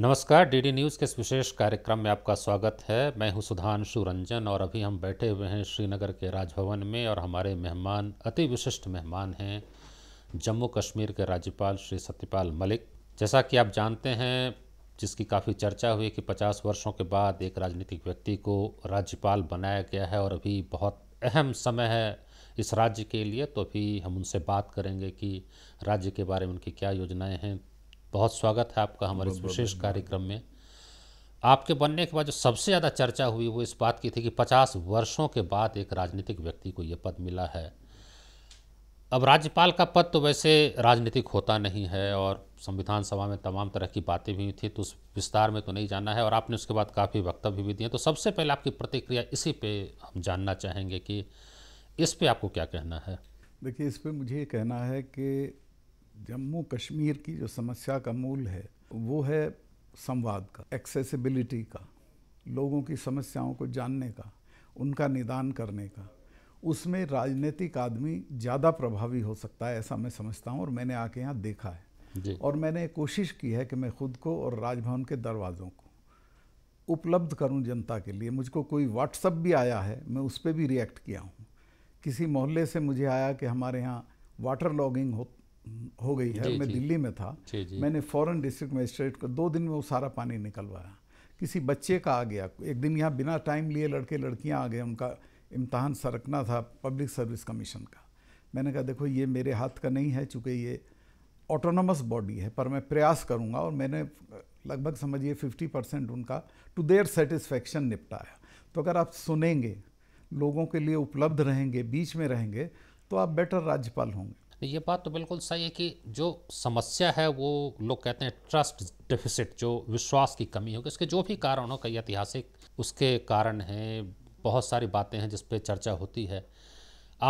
नमस्कार DD news के इस विशेष कार्यक्रम में आपका स्वागत है मैं हूं सुधांशु रंजन और अभी हम बैठे हुए हैं श्रीनगर के राजभवन में और हमारे मेहमान अति विशिष्ट मेहमान हैं जम्मू कश्मीर के राज्यपाल श्री सत्यपाल मलिक जैसा कि आप जानते हैं जिसकी काफ़ी चर्चा हुई कि 50 वर्षों के बाद एक राजनीतिक व्यक्ति को राज्यपाल बनाया गया है और अभी बहुत अहम समय है इस राज्य के लिए तो अभी हम उनसे बात करेंगे कि राज्य के बारे में उनकी क्या योजनाएं हैं बहुत स्वागत है आपका हमारे इस विशेष कार्यक्रम में आपके बनने के बाद जो सबसे ज़्यादा चर्चा हुई वो इस बात की थी कि 50 वर्षों के बाद एक राजनीतिक व्यक्ति को ये पद मिला है अब राज्यपाल का पद तो वैसे राजनीतिक होता नहीं है और संविधान सभा में तमाम तरह की बातें भी थी तो उस विस्तार में तो नहीं जाना है और आपने उसके बाद काफ़ी वक्तव्य भी दिए तो सबसे पहले आपकी प्रतिक्रिया इसी पे हम जानना चाहेंगे कि इस पे आपको क्या कहना है देखिए इस पे मुझे ये कहना है कि जम्मू कश्मीर की जो समस्या का मूल है वो है संवाद का एक्सेसिबिलिटी का लोगों की समस्याओं को जानने का उनका निदान करने का उसमें राजनीतिक आदमी ज़्यादा प्रभावी हो सकता है ऐसा मैं समझता हूँ और मैंने आके यहाँ देखा है और मैंने कोशिश की है कि मैं खुद को और राजभवन के दरवाज़ों को उपलब्ध करूं जनता के लिए मुझको कोई व्हाट्सअप भी आया है मैं उस पर भी रिएक्ट किया हूँ किसी मोहल्ले से मुझे आया कि हमारे यहाँ वाटर लॉगिंग हो हो गई है मैं दिल्ली में था मैंने फॉरन डिस्ट्रिक्ट मजिस्ट्रेट को दो दिन में वो सारा पानी निकलवाया किसी बच्चे का आ गया एक दिन यहाँ बिना टाइम लिए लड़के लड़कियाँ आ गए उनका इम्तहान सरकना था पब्लिक सर्विस कमीशन का मैंने कहा देखो ये मेरे हाथ का नहीं है चूँकि ये ऑटोनमस बॉडी है पर मैं प्रयास करूँगा और मैंने लगभग समझिए फिफ्टी परसेंट उनका टू देयर सेटिस्फेक्शन निपटाया तो अगर आप सुनेंगे लोगों के लिए उपलब्ध रहेंगे बीच में रहेंगे तो आप बेटर राज्यपाल होंगे तो ये बात तो बिल्कुल सही है कि जो समस्या है वो लोग कहते हैं ट्रस्ट डिफिसिट जो विश्वास की कमी होगी इसके जो भी कारण हो कई ऐतिहासिक उसके कारण हैं बहुत सारी बातें हैं जिस पर चर्चा होती है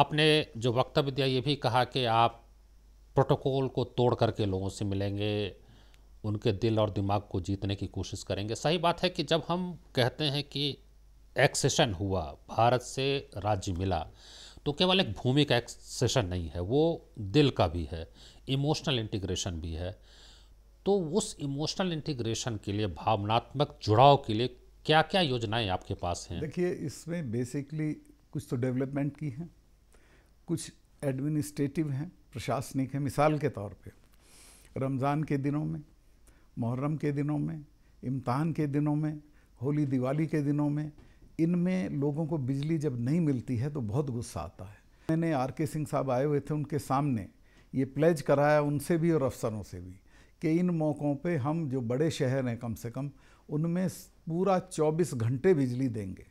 आपने जो वक्तव्य दिया ये भी कहा कि आप प्रोटोकॉल को तोड़ करके लोगों से मिलेंगे उनके दिल और दिमाग को जीतने की कोशिश करेंगे सही बात है कि जब हम कहते हैं कि एक्सेशन हुआ भारत से राज्य मिला तो केवल एक भूमि का एक सेशन नहीं है वो दिल का भी है इमोशनल इंटीग्रेशन भी है तो उस इमोशनल इंटीग्रेशन के लिए भावनात्मक जुड़ाव के लिए क्या क्या योजनाएं आपके पास हैं देखिए इसमें बेसिकली कुछ तो डेवलपमेंट की हैं कुछ एडमिनिस्ट्रेटिव हैं प्रशासनिक हैं मिसाल के तौर पे रमज़ान के दिनों में मुहर्रम के दिनों में इम्तहान के दिनों में होली दिवाली के दिनों में इनमें लोगों को बिजली जब नहीं मिलती है तो बहुत गुस्सा आता है मैंने आर के सिंह साहब आए हुए थे उनके सामने ये प्लेज कराया उनसे भी और अफसरों से भी कि इन मौक़ों पे हम जो बड़े शहर हैं कम से कम उनमें पूरा 24 घंटे बिजली देंगे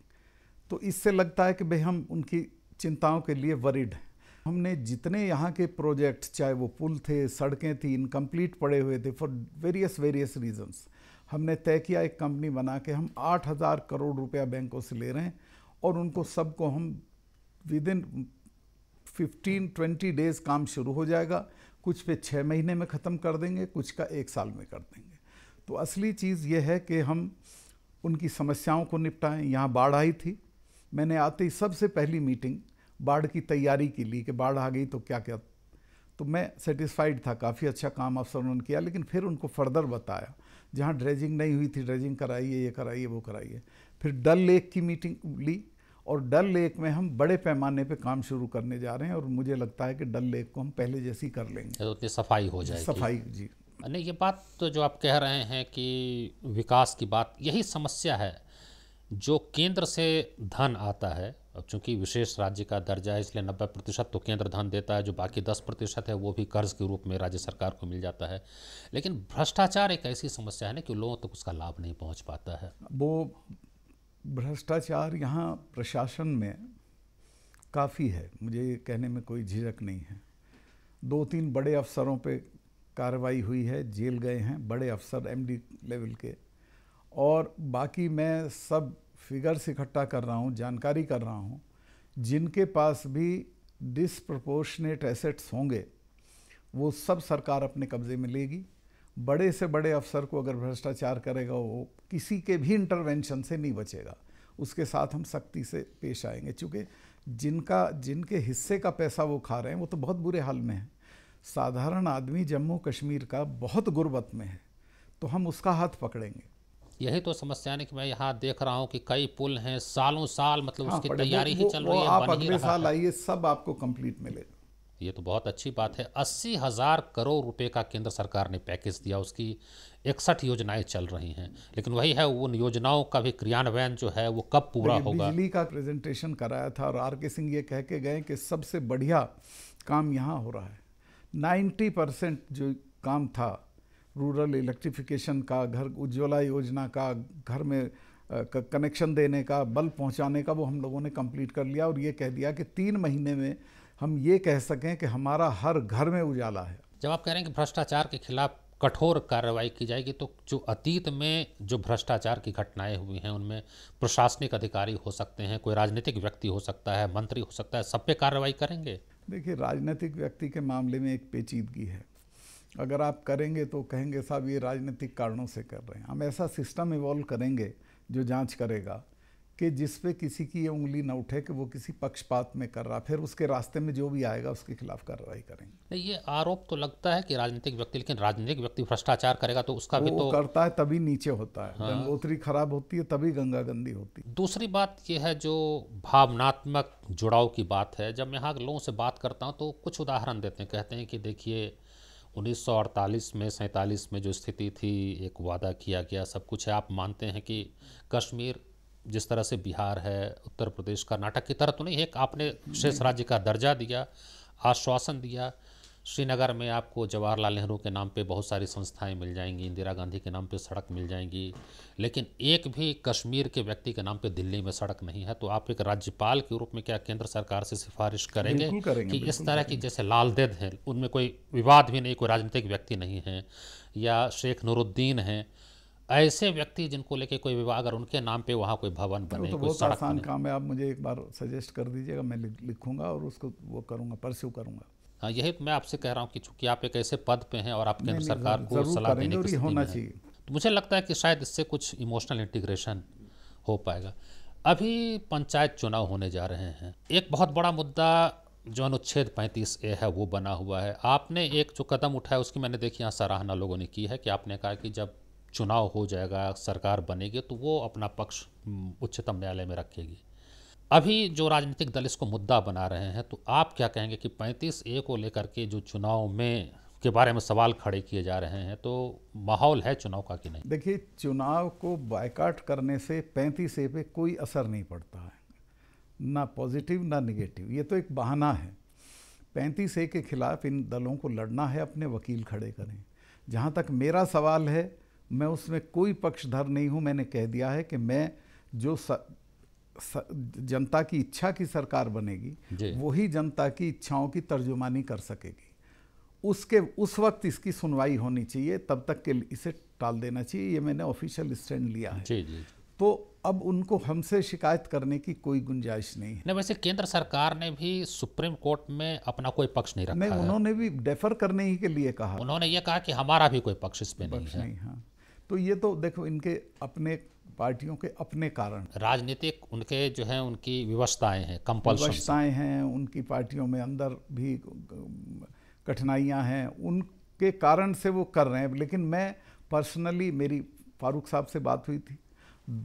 तो इससे लगता है कि भाई हम उनकी चिंताओं के लिए वरिड हैं हमने जितने यहाँ के प्रोजेक्ट चाहे वो पुल थे सड़कें थी इनकम्प्लीट पड़े हुए थे फॉर वेरियस वेरियस रीजन्स हमने तय किया एक कंपनी बना के हम आठ हज़ार करोड़ रुपया बैंकों से ले रहे हैं और उनको सबको हम within fifteen twenty days काम शुरू हो जाएगा कुछ पे छः महीने में ख़त्म कर देंगे कुछ का एक साल में कर देंगे तो असली चीज़ यह है कि हम उनकी समस्याओं को निपटाएं यहाँ बाढ़ आई थी मैंने आते ही सबसे पहली मीटिंग बाढ़ की तैयारी की ली कि बाढ़ आ गई तो क्या क्या तो मैं सेटिस्फाइड था काफ़ी अच्छा काम अफसर उन्होंने किया लेकिन फिर उनको फर्दर बताया जहाँ ड्रेजिंग नहीं हुई थी ड्रेजिंग कराइए ये कराइए वो कराइए फिर डल लेक की मीटिंग ली और डल लेक में हम बड़े पैमाने पे काम शुरू करने जा रहे हैं और मुझे लगता है कि डल लेक को हम पहले जैसी कर लेंगे तो सफाई हो जाएगी सफाई जी नहीं ये बात तो जो आप कह रहे हैं कि विकास की बात यही समस्या है जो केंद्र से धन आता है अब चूंकि विशेष राज्य का दर्जा है इसलिए नब्बे प्रतिशत तो केंद्र धन देता है जो बाकी दस प्रतिशत है वो भी कर्ज के रूप में राज्य सरकार को मिल जाता है लेकिन भ्रष्टाचार एक ऐसी समस्या है ना कि लोगों तक तो उसका लाभ नहीं पहुँच पाता है वो भ्रष्टाचार यहाँ प्रशासन में काफ़ी है मुझे ये कहने में कोई झिझक नहीं है दो तीन बड़े अफसरों पर कार्रवाई हुई है जेल गए हैं बड़े अफसर एम लेवल के और बाकी मैं सब फिगर्स इकट्ठा कर रहा हूँ जानकारी कर रहा हूँ जिनके पास भी डिसप्रपोर्शनेट एसेट्स होंगे वो सब सरकार अपने कब्ज़े में लेगी बड़े से बड़े अफसर को अगर भ्रष्टाचार करेगा वो किसी के भी इंटरवेंशन से नहीं बचेगा उसके साथ हम सख्ती से पेश आएंगे चूँकि जिनका जिनके हिस्से का पैसा वो खा रहे हैं वो तो बहुत बुरे हाल में है साधारण आदमी जम्मू कश्मीर का बहुत गुर्बत में है तो हम उसका हाथ पकड़ेंगे यही तो समस्या है कि मैं यहाँ देख रहा हूँ कि कई पुल हैं सालों साल मतलब हाँ, उसकी तैयारी ही चल रही है आप अगले साल आइए सब आपको कंप्लीट मिलेगा ये तो बहुत अच्छी बात है अस्सी हज़ार करोड़ रुपए का केंद्र सरकार ने पैकेज दिया उसकी इकसठ योजनाएं चल रही हैं लेकिन वही है उन योजनाओं का भी क्रियान्वयन जो है वो कब पूरा होगा बिजली का प्रेजेंटेशन कराया था और आर के सिंह ये कह के गए कि सबसे बढ़िया काम यहाँ हो रहा है नाइन्टी परसेंट जो काम था रूरल इलेक्ट्रिफिकेशन का घर उज्ज्वला योजना का घर में कनेक्शन देने का बल्ब पहुंचाने का वो हम लोगों ने कंप्लीट कर लिया और ये कह दिया कि तीन महीने में हम ये कह सकें कि हमारा हर घर में उजाला है जब आप कह रहे हैं कि भ्रष्टाचार के खिलाफ कठोर कार्रवाई की जाएगी तो जो अतीत में जो भ्रष्टाचार की घटनाएं हुई हैं उनमें प्रशासनिक अधिकारी हो सकते हैं कोई राजनीतिक व्यक्ति हो सकता है मंत्री हो सकता है सब पे कार्रवाई करेंगे देखिए राजनीतिक व्यक्ति के मामले में एक पेचीदगी है अगर आप करेंगे तो कहेंगे साहब ये राजनीतिक कारणों से कर रहे हैं हम ऐसा सिस्टम इवॉल्व करेंगे जो जांच करेगा कि जिस पे किसी की ये उंगली न उठे कि वो किसी पक्षपात में कर रहा फिर उसके रास्ते में जो भी आएगा उसके खिलाफ कार्रवाई करेंगे ये आरोप तो लगता है कि राजनीतिक व्यक्ति लेकिन राजनीतिक व्यक्ति भ्रष्टाचार करेगा तो उसका भी तो करता है तभी नीचे होता है हाँ। गंगोत्री खराब होती है तभी गंगा गंदी होती है दूसरी बात यह है जो भावनात्मक जुड़ाव की बात है जब मैं यहाँ लोगों से बात करता हूँ तो कुछ उदाहरण देते हैं कहते हैं कि देखिए 1948 में सैंतालीस में जो स्थिति थी एक वादा किया गया सब कुछ है आप मानते हैं कि कश्मीर जिस तरह से बिहार है उत्तर प्रदेश कर्नाटक की तरह तो नहीं है आपने विशेष राज्य का दर्जा दिया आश्वासन दिया श्रीनगर में आपको जवाहरलाल नेहरू के नाम पे बहुत सारी संस्थाएं मिल जाएंगी इंदिरा गांधी के नाम पे सड़क मिल जाएंगी लेकिन एक भी कश्मीर के व्यक्ति के नाम पे दिल्ली में सड़क नहीं है तो आप एक राज्यपाल के रूप में क्या केंद्र सरकार से सिफारिश करेंगे कि इस तरह की जैसे लाल देद हैं उनमें कोई विवाद भी नहीं कोई राजनीतिक व्यक्ति नहीं है या शेख नूरुद्दीन हैं ऐसे व्यक्ति जिनको लेके कोई विवाह अगर उनके नाम पे वहाँ कोई भवन बने तो कोई बहुत आसान काम है आप मुझे एक बार सजेस्ट कर दीजिएगा मैं लिखूंगा और उसको वो करूँगा परस्यू करूँगा हाँ यही मैं आपसे कह रहा हूँ कि चूंकि आप एक ऐसे पद पे हैं और आप केंद्र सरकार को सलाह देने की होना चाहिए तो मुझे लगता है कि शायद इससे कुछ इमोशनल इंटीग्रेशन हो पाएगा अभी पंचायत चुनाव होने जा रहे हैं एक बहुत बड़ा मुद्दा जो अनुच्छेद पैंतीस ए है वो बना हुआ है आपने एक जो कदम उठाया उसकी मैंने देखी यहाँ सराहना लोगों ने की है कि आपने कहा कि जब चुनाव हो जाएगा सरकार बनेगी तो वो अपना पक्ष उच्चतम न्यायालय में रखेगी अभी जो राजनीतिक दल इसको मुद्दा बना रहे हैं तो आप क्या कहेंगे कि पैंतीस ए को लेकर के जो चुनाव में के बारे में सवाल खड़े किए जा रहे हैं तो माहौल है चुनाव का कि नहीं देखिए चुनाव को बायकाट करने से पैंतीस ए पे कोई असर नहीं पड़ता है ना पॉजिटिव ना निगेटिव ये तो एक बहाना है पैंतीस ए के खिलाफ इन दलों को लड़ना है अपने वकील खड़े करें जहाँ तक मेरा सवाल है मैं उसमें कोई पक्षधर नहीं हूँ मैंने कह दिया है कि मैं जो स... जनता की इच्छा की सरकार बनेगी वही जनता की इच्छाओं की तर्जुमानी कर सकेगी उसके उस वक्त इसकी सुनवाई होनी चाहिए तब तक के इसे टाल देना चाहिए ये मैंने ऑफिशियल स्टैंड लिया है जी, जी। तो अब उनको हमसे शिकायत करने की कोई गुंजाइश नहीं है नहीं वैसे केंद्र सरकार ने भी सुप्रीम कोर्ट में अपना कोई पक्ष नहीं रखा नहीं उन्होंने भी डेफर करने ही के लिए कहा उन्होंने ये कहा कि हमारा भी कोई पक्ष इसमें नहीं, नहीं है हाँ। तो ये तो देखो इनके अपने पार्टियों के अपने कारण राजनीतिक उनके जो है उनकी व्यवस्थाएं हैं कंपल व्यवस्थाएं हैं उनकी पार्टियों में अंदर भी कठिनाइयां हैं उनके कारण से वो कर रहे हैं लेकिन मैं पर्सनली मेरी फारूक साहब से बात हुई थी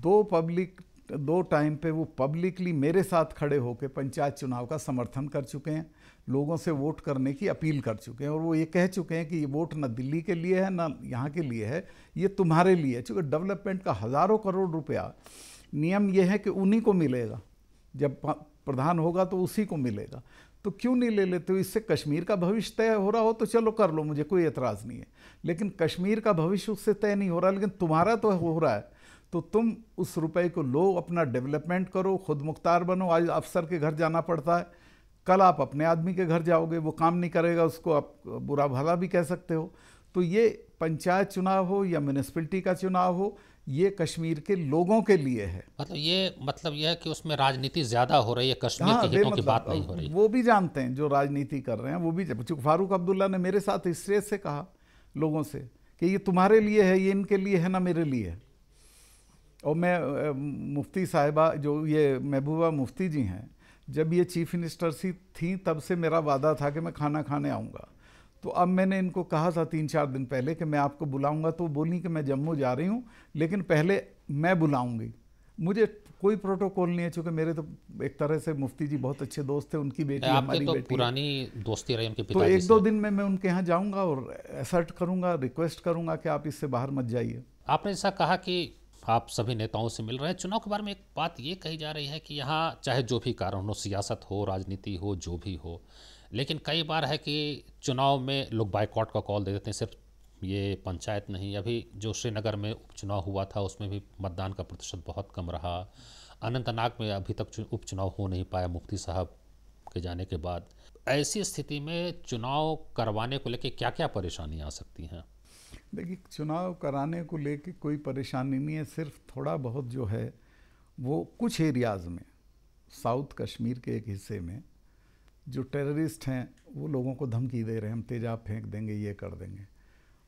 दो पब्लिक दो टाइम पे वो पब्लिकली मेरे साथ खड़े होकर पंचायत चुनाव का समर्थन कर चुके हैं लोगों से वोट करने की अपील कर चुके हैं और वो ये कह चुके हैं कि ये वोट ना दिल्ली के लिए है ना यहाँ के लिए है ये तुम्हारे लिए है चूँकि डेवलपमेंट का हज़ारों करोड़ रुपया नियम ये है कि उन्हीं को मिलेगा जब प्रधान होगा तो उसी को मिलेगा तो क्यों नहीं ले लेते हो इससे कश्मीर का भविष्य तय हो रहा हो तो चलो कर लो मुझे कोई एतराज़ नहीं है लेकिन कश्मीर का भविष्य उससे तय नहीं हो रहा लेकिन तुम्हारा तो हो रहा है तो तुम उस रुपए को लो अपना डेवलपमेंट करो खुद मुख्तार बनो आज अफसर के घर जाना पड़ता है कल आप अपने आदमी के घर जाओगे वो काम नहीं करेगा उसको आप बुरा भला भी कह सकते हो तो ये पंचायत चुनाव हो या म्यूनिसपलिटी का चुनाव हो ये कश्मीर के लोगों के लिए है मतलब ये मतलब यह है कि उसमें राजनीति ज्यादा हो रही है कश्मीर हाँ, के हितों मतलब, की बात नहीं हो रही वो भी जानते हैं जो राजनीति कर रहे हैं वो भी फारूक अब्दुल्ला ने मेरे साथ स्टेज से कहा लोगों से कि ये तुम्हारे लिए है ये इनके लिए है ना मेरे लिए है और मैं मुफ्ती साहिबा जो ये महबूबा मुफ्ती जी हैं जब ये चीफ मिनिस्टर सी थी तब से मेरा वादा था कि मैं खाना खाने आऊँगा तो अब मैंने इनको कहा था तीन चार दिन पहले कि मैं आपको बुलाऊंगा तो बोली कि मैं जम्मू जा रही हूँ लेकिन पहले मैं बुलाऊंगी मुझे कोई प्रोटोकॉल नहीं है चूंकि मेरे तो एक तरह से मुफ्ती जी बहुत अच्छे दोस्त थे उनकी बेटी हमारी तो बेटी पुरानी दोस्ती रही उनके पिता तो एक दो दिन में मैं उनके यहाँ जाऊँगा और एसर्ट करूँगा रिक्वेस्ट करूँगा कि आप इससे बाहर मत जाइए आपने ऐसा कहा कि आप सभी नेताओं से मिल रहे हैं चुनाव के बारे में एक बात ये कही जा रही है कि यहाँ चाहे जो भी कारण हो सियासत हो राजनीति हो जो भी हो लेकिन कई बार है कि चुनाव में लोग बाइकआउट का कॉल दे देते हैं सिर्फ ये पंचायत नहीं अभी जो श्रीनगर में उपचुनाव हुआ था उसमें भी मतदान का प्रतिशत बहुत कम रहा अनंतनाग में अभी तक उपचुनाव हो नहीं पाया मुफ्ती साहब के जाने के बाद ऐसी स्थिति में चुनाव करवाने को लेकर क्या क्या परेशानियाँ आ सकती हैं देखिए चुनाव कराने को लेके कोई परेशानी नहीं है सिर्फ थोड़ा बहुत जो है वो कुछ एरियाज़ में साउथ कश्मीर के एक हिस्से में जो टेररिस्ट हैं वो लोगों को धमकी दे रहे हैं हम तेजाब फेंक देंगे ये कर देंगे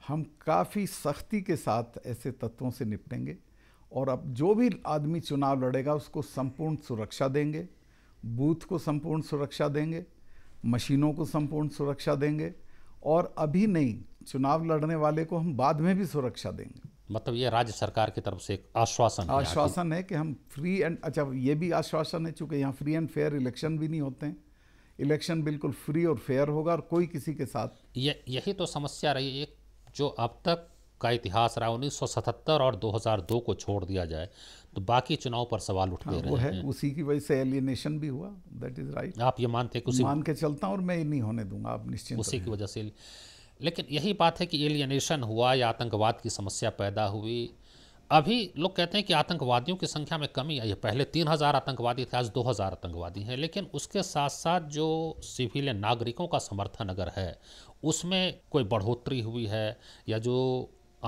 हम काफ़ी सख्ती के साथ ऐसे तत्वों से निपटेंगे और अब जो भी आदमी चुनाव लड़ेगा उसको संपूर्ण सुरक्षा देंगे बूथ को संपूर्ण सुरक्षा देंगे मशीनों को संपूर्ण सुरक्षा देंगे और अभी नहीं चुनाव लड़ने वाले को हम बाद में भी सुरक्षा देंगे मतलब ये राज्य सरकार की तरफ से एक आश्वासन आश्वासन है कि हम फ्री एंड अच्छा ये भी आश्वासन है चूँकि यहाँ फ्री एंड फेयर इलेक्शन भी नहीं होते हैं इलेक्शन बिल्कुल फ्री और फेयर होगा और कोई किसी के साथ ये यही तो समस्या रही एक जो अब तक का इतिहास रहा सतहत्तर और 2002 को छोड़ दिया जाए तो बाकी चुनाव पर सवाल उठ हाँ, रहे है, हैं उसी की वजह से एलियनेशन भी हुआ दैट इज राइट आप ये मानते हैं मान के चलता हूँ और मैं ये नहीं होने दूंगा आप निश्चित उसी की वजह से लेकिन यही बात है कि एलियनेशन हुआ या आतंकवाद की समस्या पैदा हुई अभी लोग कहते हैं कि आतंकवादियों की संख्या में कमी आई है पहले तीन हज़ार आतंकवादी थे आज दो हज़ार आतंकवादी हैं लेकिन उसके साथ साथ जो सिविल नागरिकों का समर्थन अगर है उसमें कोई बढ़ोतरी हुई है या जो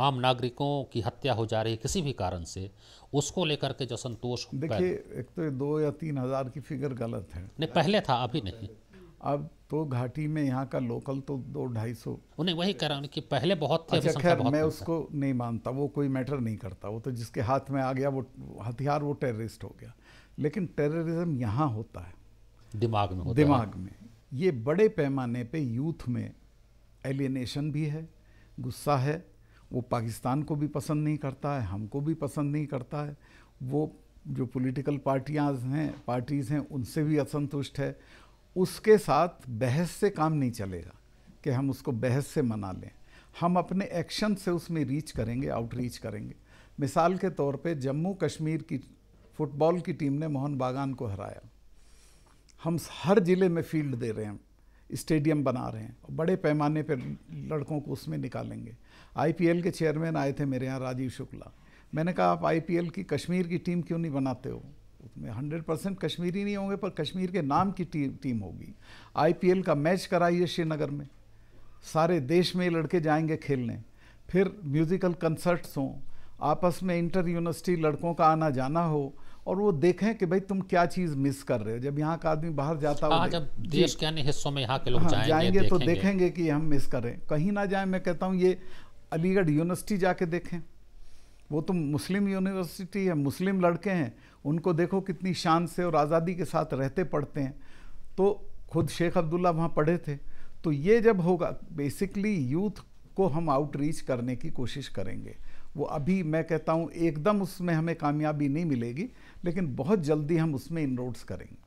आम नागरिकों की हत्या हो जा रही है किसी भी कारण से उसको लेकर के जो संतोष देखिए एक तो दो या तीन हज़ार की फिगर गलत है नहीं पहले था अभी नहीं अब तो घाटी में यहाँ का लोकल तो दो ढाई सौ उन्हें वही करा कि पहले बहुत थे अच्छा खैर मैं उसको नहीं मानता वो कोई मैटर नहीं करता वो तो जिसके हाथ में आ गया वो हथियार वो टेररिस्ट हो गया लेकिन टेररिज्म यहाँ होता है दिमाग में होता दिमाग है। में ये बड़े पैमाने पे यूथ में एलिनेशन भी है गुस्सा है वो पाकिस्तान को भी पसंद नहीं करता है हमको भी पसंद नहीं करता है वो जो पॉलिटिकल पार्टियाज हैं पार्टीज़ हैं उनसे भी असंतुष्ट है उसके साथ बहस से काम नहीं चलेगा कि हम उसको बहस से मना लें हम अपने एक्शन से उसमें रीच करेंगे आउटरीच करेंगे मिसाल के तौर पे जम्मू कश्मीर की फुटबॉल की टीम ने मोहन बागान को हराया हम हर ज़िले में फील्ड दे रहे हैं स्टेडियम बना रहे हैं बड़े पैमाने पर लड़कों को उसमें निकालेंगे आईपीएल के चेयरमैन आए थे मेरे यहाँ राजीव शुक्ला मैंने कहा आप आईपीएल की कश्मीर की टीम क्यों नहीं बनाते हो उसमें हंड्रेड परसेंट कश्मीरी नहीं होंगे पर कश्मीर के नाम की टी, टीम होगी आईपीएल का मैच कराइए श्रीनगर में सारे देश में लड़के जाएंगे खेलने फिर म्यूज़िकल कंसर्ट्स हों आपस में इंटर यूनिवर्सिटी लड़कों का आना जाना हो और वो देखें कि भाई तुम क्या चीज़ मिस कर रहे हो जब यहाँ का आदमी बाहर जाता हो हाँ, जब देश के अन्य हिस्सों में यहाँ के लोग हाँ, जाएंगे, जाएंगे तो देखेंगे। तो देखेंगे कि हम मिस करें कहीं ना जाएं मैं कहता हूँ ये अलीगढ़ यूनिवर्सिटी जाके देखें वो तो मुस्लिम यूनिवर्सिटी है मुस्लिम लड़के हैं उनको देखो कितनी शान से और आज़ादी के साथ रहते पढ़ते हैं तो खुद शेख अब्दुल्ला वहाँ पढ़े थे तो ये जब होगा बेसिकली यूथ को हम आउटरीच करने की कोशिश करेंगे वो अभी मैं कहता हूँ एकदम उसमें हमें कामयाबी नहीं मिलेगी लेकिन बहुत जल्दी हम उसमें इनरोड्स करेंगे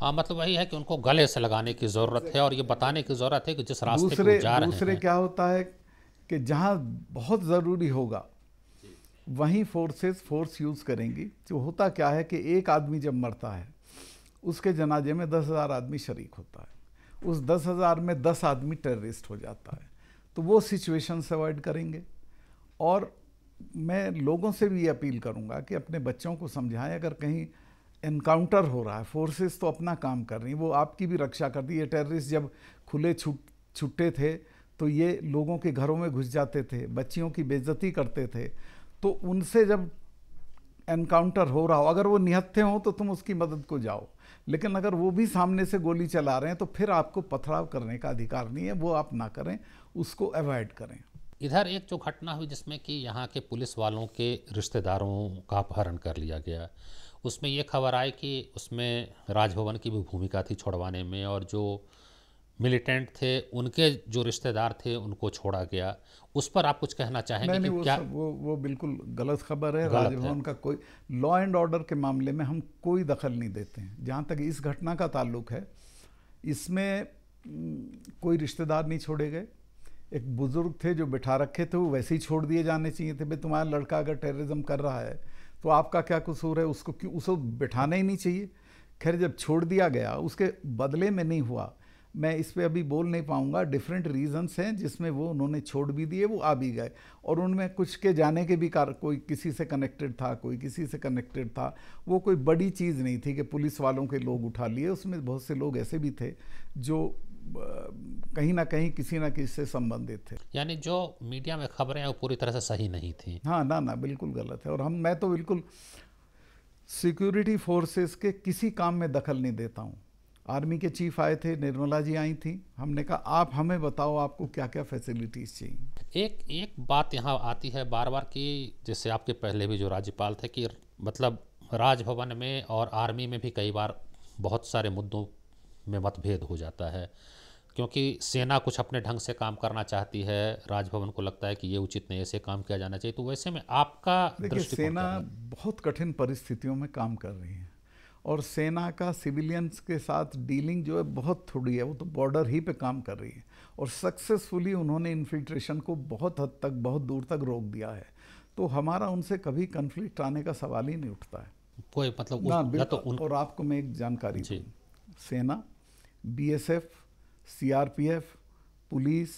हाँ मतलब वही है कि उनको गले से लगाने की ज़रूरत है और ये बताने की ज़रूरत है कि जिस रास्ते दूसरे, जा रहे दूसरे हैं। क्या होता है कि जहाँ बहुत ज़रूरी होगा वहीं फोर्सेस फोर्स यूज़ करेंगी जो होता क्या है कि एक आदमी जब मरता है उसके जनाजे में दस हज़ार आदमी शरीक होता है उस दस हज़ार में दस आदमी टेररिस्ट हो जाता है तो वो सिचुएशंस अवॉइड करेंगे और मैं लोगों से भी अपील करूंगा कि अपने बच्चों को समझाएं अगर कहीं इनकाउंटर हो रहा है फोर्सेस तो अपना काम कर रही हैं वो आपकी भी रक्षा कर दी ये टेररिस्ट जब खुले छुट छुट्टे थे तो ये लोगों के घरों में घुस जाते थे बच्चियों की बेजती करते थे तो उनसे जब एनकाउंटर हो रहा हो अगर वो निहत्थे हों तो तुम उसकी मदद को जाओ लेकिन अगर वो भी सामने से गोली चला रहे हैं तो फिर आपको पथराव करने का अधिकार नहीं है वो आप ना करें उसको अवॉइड करें इधर एक जो घटना हुई जिसमें कि यहाँ के पुलिस वालों के रिश्तेदारों का अपहरण कर लिया गया उसमें ये खबर आई कि उसमें राजभवन की भी भूमिका थी छोड़वाने में और जो मिलिटेंट थे उनके जो रिश्तेदार थे उनको छोड़ा गया उस पर आप कुछ कहना चाहेंगे नहीं, नहीं, कि वो क्या वो वो बिल्कुल गलत खबर है राजभवन का कोई लॉ एंड ऑर्डर के मामले में हम कोई दखल नहीं देते हैं जहाँ तक इस घटना का ताल्लुक है इसमें कोई रिश्तेदार नहीं छोड़े गए एक बुज़ुर्ग थे जो बिठा रखे थे वो वैसे ही छोड़ दिए जाने चाहिए थे भाई तुम्हारा लड़का अगर टेररिज्म कर रहा है तो आपका क्या कसूर है उसको क्यों उसको बिठाना ही नहीं चाहिए खैर जब छोड़ दिया गया उसके बदले में नहीं हुआ मैं इस पर अभी बोल नहीं पाऊँगा डिफरेंट रीजंस हैं जिसमें वो उन्होंने छोड़ भी दिए वो आ भी गए और उनमें कुछ के जाने के भी कार कोई किसी से कनेक्टेड था कोई किसी से कनेक्टेड था वो कोई बड़ी चीज़ नहीं थी कि पुलिस वालों के लोग उठा लिए उसमें बहुत से लोग ऐसे भी थे जो कहीं ना कहीं किसी ना किसी से संबंधित थे यानी जो मीडिया में खबरें हैं वो पूरी तरह से सही नहीं थी हाँ ना ना बिल्कुल गलत है और हम मैं तो बिल्कुल सिक्योरिटी फोर्सेस के किसी काम में दखल नहीं देता हूँ आर्मी के चीफ आए थे निर्मला जी आई थी हमने कहा आप हमें बताओ आपको क्या क्या फैसिलिटीज़ चाहिए एक एक बात यहाँ आती है बार बार कि जैसे आपके पहले भी जो राज्यपाल थे कि मतलब राजभवन में और आर्मी में भी कई बार बहुत सारे मुद्दों में मतभेद हो जाता है क्योंकि सेना कुछ अपने ढंग से काम करना चाहती है राजभवन को लगता है कि ये उचित नहीं ऐसे काम किया जाना चाहिए तो वैसे में आपका देखिए सेना बहुत कठिन परिस्थितियों में काम कर रही है और सेना का सिविलियंस के साथ डीलिंग जो है बहुत थोड़ी है वो तो बॉर्डर ही पे काम कर रही है और सक्सेसफुली उन्होंने इन्फिल्ट्रेशन को बहुत हद तक बहुत दूर तक रोक दिया है तो हमारा उनसे कभी कन्फ्लिक्ट आने का सवाल ही नहीं उठता है कोई मतलब ना, ना तो उन... और आपको मैं एक जानकारी दूँ सेना बीएसएफ, सीआरपीएफ, पुलिस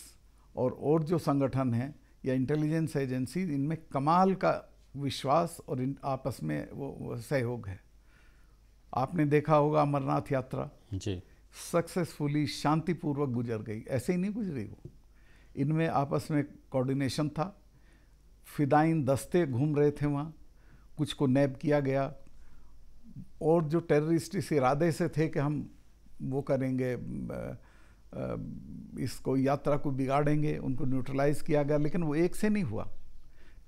और और जो संगठन हैं या इंटेलिजेंस एजेंसी इनमें कमाल का विश्वास और आपस में वो सहयोग है आपने देखा होगा अमरनाथ यात्रा जी सक्सेसफुली शांतिपूर्वक गुजर गई ऐसे ही नहीं गुजरी वो इनमें आपस में कोऑर्डिनेशन था फिदाइन दस्ते घूम रहे थे वहाँ कुछ को नैब किया गया और जो टेररिस्ट इस इरादे से थे कि हम वो करेंगे इसको यात्रा को बिगाड़ेंगे उनको न्यूट्रलाइज किया गया लेकिन वो एक से नहीं हुआ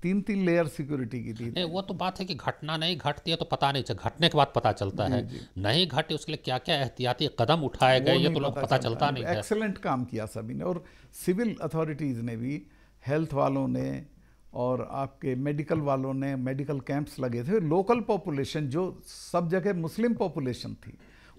तीन तीन लेयर सिक्योरिटी की थी वो तो बात है कि घटना नहीं घटती है तो पता नहीं घटने के बाद पता चलता है नहीं घटे उसके लिए क्या क्या एहतियाती कदम उठाए गए ये तो लोग पता चलता नहीं एक्सेलेंट काम किया सभी ने और सिविल अथॉरिटीज़ ने भी हेल्थ वालों ने और आपके मेडिकल वालों ने मेडिकल कैंप्स लगे थे लोकल पॉपुलेशन जो सब जगह मुस्लिम पॉपुलेशन थी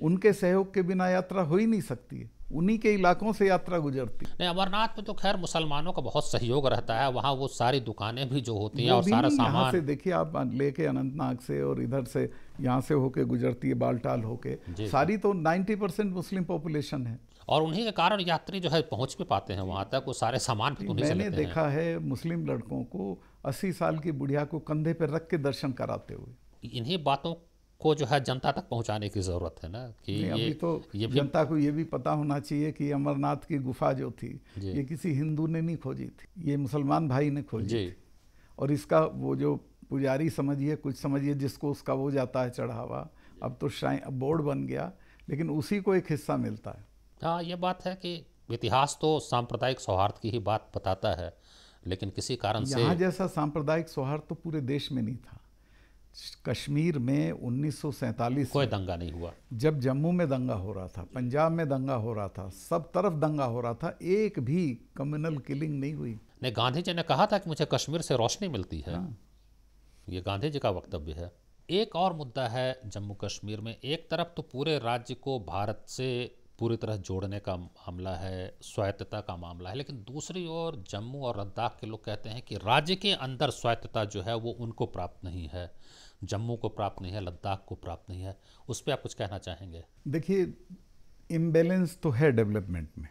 उनके सहयोग के बिना यात्रा हो ही नहीं सकती है उन्हीं के इलाकों से यात्रा गुजरती नहीं अमरनाथ में तो खैर मुसलमानों का बहुत सहयोग रहता है वहाँ वो सारी दुकानें भी जो होती हैं और सारा सामान से देखिए आप लेके अनंतनाग से और इधर से यहाँ से होके गुजरती है बालटाल होके सारी तो 90 परसेंट मुस्लिम पॉपुलेशन है और उन्हीं के कारण यात्री जो है पहुँच भी पाते हैं वहाँ तक वो सारे सामान भी तो मैंने देखा है मुस्लिम लड़कों को अस्सी साल की बुढ़िया को कंधे पर रख के दर्शन कराते हुए इन्हीं बातों को जो है जनता तक पहुंचाने की ज़रूरत है ना कि ये तो ये भी जनता को ये भी पता होना चाहिए कि अमरनाथ की गुफा जो थी ये किसी हिंदू ने नहीं खोजी थी ये मुसलमान भाई ने खोजी थी और इसका वो जो पुजारी समझिए कुछ समझिए जिसको उसका वो जाता है चढ़ावा अब तो श्राइन अब बोर्ड बन गया लेकिन उसी को एक हिस्सा मिलता है हाँ ये बात है कि इतिहास तो सांप्रदायिक सौहार्द की ही बात बताता है लेकिन किसी कारण से यहाँ जैसा सांप्रदायिक सौहार्द तो पूरे देश में नहीं था कश्मीर में उन्नीस कोई दंगा नहीं हुआ जब जम्मू में दंगा हो रहा था पंजाब में दंगा हो रहा था सब तरफ दंगा हो रहा था एक भी कम्युनल किलिंग नहीं हुई नहीं गांधी जी ने कहा था कि मुझे कश्मीर से रोशनी मिलती है हाँ। ये गांधी जी का वक्तव्य है एक और मुद्दा है जम्मू कश्मीर में एक तरफ तो पूरे राज्य को भारत से पूरी तरह जोड़ने का मामला है स्वायत्तता का मामला है लेकिन दूसरी ओर जम्मू और लद्दाख के लोग कहते हैं कि राज्य के अंदर स्वायत्तता जो है वो उनको प्राप्त नहीं है जम्मू को प्राप्त नहीं है लद्दाख को प्राप्त नहीं है उस पर आप कुछ कहना चाहेंगे देखिए इम्बेलेंस तो है डेवलपमेंट में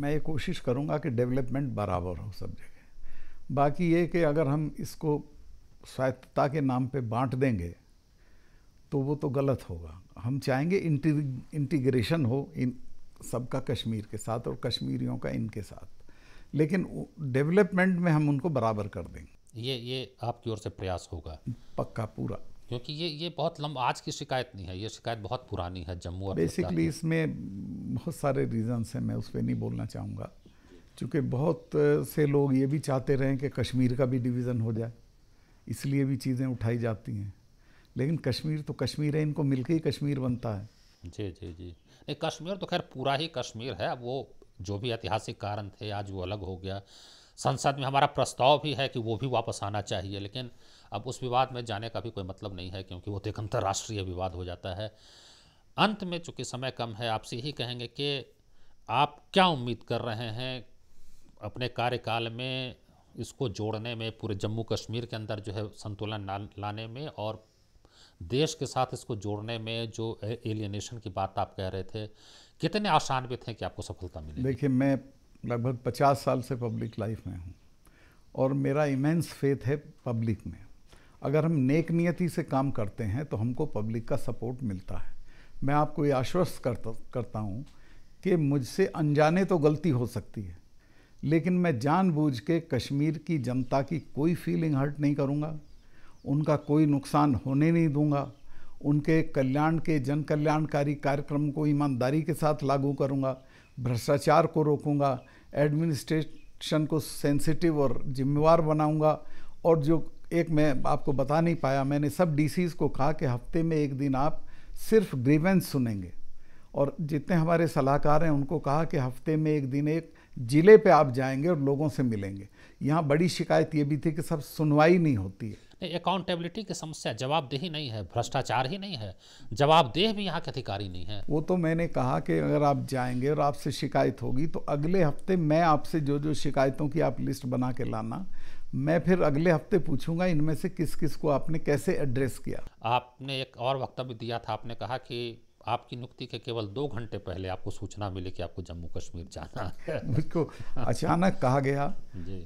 मैं ये कोशिश करूँगा कि डेवलपमेंट बराबर हो सब जगह बाकी ये कि अगर हम इसको स्वायत्तता के नाम पर बाँट देंगे तो वो तो गलत होगा हम चाहेंगे इंटीग्रेशन हो इन सबका कश्मीर के साथ और कश्मीरियों का इनके साथ लेकिन डेवलपमेंट में हम उनको बराबर कर देंगे ये ये आपकी ओर से प्रयास होगा पक्का पूरा क्योंकि ये ये बहुत लंबा आज की शिकायत नहीं है ये शिकायत बहुत पुरानी है जम्मू और बेसिकली इसमें बहुत सारे रीजंस हैं मैं उस पर नहीं बोलना चाहूँगा चूँकि बहुत से लोग ये भी चाहते रहें कि कश्मीर का भी डिवीज़न हो जाए इसलिए भी चीज़ें उठाई जाती हैं लेकिन कश्मीर तो कश्मीर है इनको मिलकर ही कश्मीर बनता है जी जी जी नहीं कश्मीर तो खैर पूरा ही कश्मीर है अब वो जो भी ऐतिहासिक कारण थे आज वो अलग हो गया संसद में हमारा प्रस्ताव भी है कि वो भी वापस आना चाहिए लेकिन अब उस विवाद में जाने का भी कोई मतलब नहीं है क्योंकि वो तो एक अंतर्राष्ट्रीय विवाद हो जाता है अंत में चूँकि समय कम है आपसे यही कहेंगे कि आप क्या उम्मीद कर रहे हैं अपने कार्यकाल में इसको जोड़ने में पूरे जम्मू कश्मीर के अंदर जो है संतुलन लाने में और देश के साथ इसको जोड़ने में जो एलियनेशन की बात आप कह रहे थे कितने आसान भी थे कि आपको सफलता मिली देखिए मैं लगभग पचास साल से पब्लिक लाइफ में हूँ और मेरा इमेंस फेथ है पब्लिक में अगर हम नेक नियति से काम करते हैं तो हमको पब्लिक का सपोर्ट मिलता है मैं आपको ये आश्वस्त करता करता हूँ कि मुझसे अनजाने तो गलती हो सकती है लेकिन मैं जानबूझ के कश्मीर की जनता की कोई फीलिंग हर्ट नहीं करूँगा उनका कोई नुकसान होने नहीं दूंगा उनके कल्याण के जन कल्याणकारी कार्यक्रम को ईमानदारी के साथ लागू करूंगा भ्रष्टाचार को रोकूंगा एडमिनिस्ट्रेशन को सेंसिटिव और जिम्मेवार बनाऊंगा और जो एक मैं आपको बता नहीं पाया मैंने सब डी को कहा कि हफ्ते में एक दिन आप सिर्फ ग्रीवेंस सुनेंगे और जितने हमारे सलाहकार हैं उनको कहा कि हफ्ते में एक दिन एक ज़िले पे आप जाएंगे और लोगों से मिलेंगे यहाँ बड़ी शिकायत ये भी थी कि सब सुनवाई नहीं होती है अकाउंटेबिलिटी की समस्या जवाबदेही नहीं है भ्रष्टाचार ही नहीं है जवाबदेह भी यहाँ के अधिकारी नहीं है वो तो मैंने कहा कि अगर आप जाएंगे और आपसे शिकायत होगी तो अगले हफ्ते मैं आपसे जो जो शिकायतों की आप लिस्ट बना के लाना मैं फिर अगले हफ्ते पूछूंगा इनमें से किस किस को आपने कैसे एड्रेस किया आपने एक और वक्तव्य दिया था आपने कहा कि आपकी नियुक्ति के केवल दो घंटे पहले आपको सूचना मिली कि आपको जम्मू कश्मीर जाना है मुझको अचानक कहा गया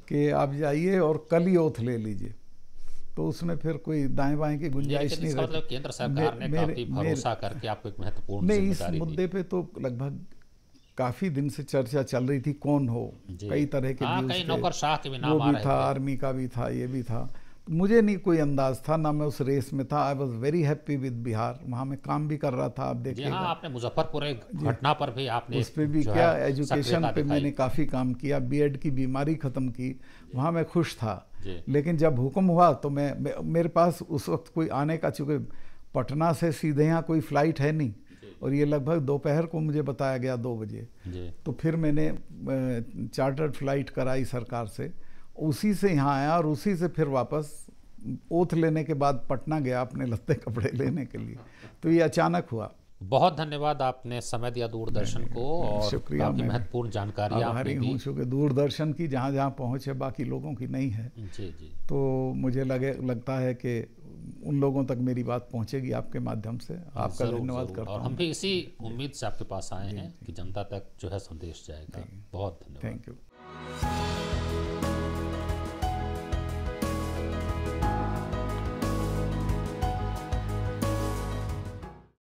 कि आप जाइए और कल ही ओथ ले लीजिए तो उसमें फिर कोई दाएं बाएं की गुंजाइश नहीं मतलब रहती केंद्र सरकार ने काफी भरोसा करके आपको एक महत्वपूर्ण नहीं इस मुद्दे पे तो लगभग काफी दिन से चर्चा चल रही थी कौन हो कई तरह के, हाँ, आ, के वो भी था आर्मी का भी था ये भी था मुझे नहीं कोई अंदाज था ना मैं उस रेस में था I was very happy with Bihar वहाँ मैं काम भी कर रहा था आप देखिए हाँ, आपने मुजफ्फरपुर घटना पर भी आपने उस पर भी क्या एजुकेशन पे मैंने काफ़ी काम किया बीएड की बीमारी ख़त्म की वहाँ मैं खुश था लेकिन जब हुक्म हुआ तो मैं मेरे पास उस वक्त कोई आने का चूँकि पटना से सीधे यहाँ कोई फ्लाइट है नहीं और ये लगभग दोपहर को मुझे बताया गया दो बजे तो फिर मैंने चार्टर्ड फ्लाइट कराई सरकार से उसी से यहाँ आया और उसी से फिर वापस ओथ लेने के बाद पटना गया अपने लत्ते कपड़े लेने के लिए तो ये अचानक हुआ बहुत धन्यवाद आपने समय दिया दूरदर्शन को और शुक्रिया महत्वपूर्ण जानकारी हमारी दी शुक्रिया दूरदर्शन की जहाँ जहाँ पहुँच है बाकी लोगों की नहीं है जी जी तो मुझे लगे लगता है कि उन लोगों तक मेरी बात पहुँचेगी आपके माध्यम से आपका धन्यवाद करता हम भी इसी उम्मीद से आपके पास आए हैं कि जनता तक जो है संदेश जाएगा बहुत धन्यवाद थैंक यू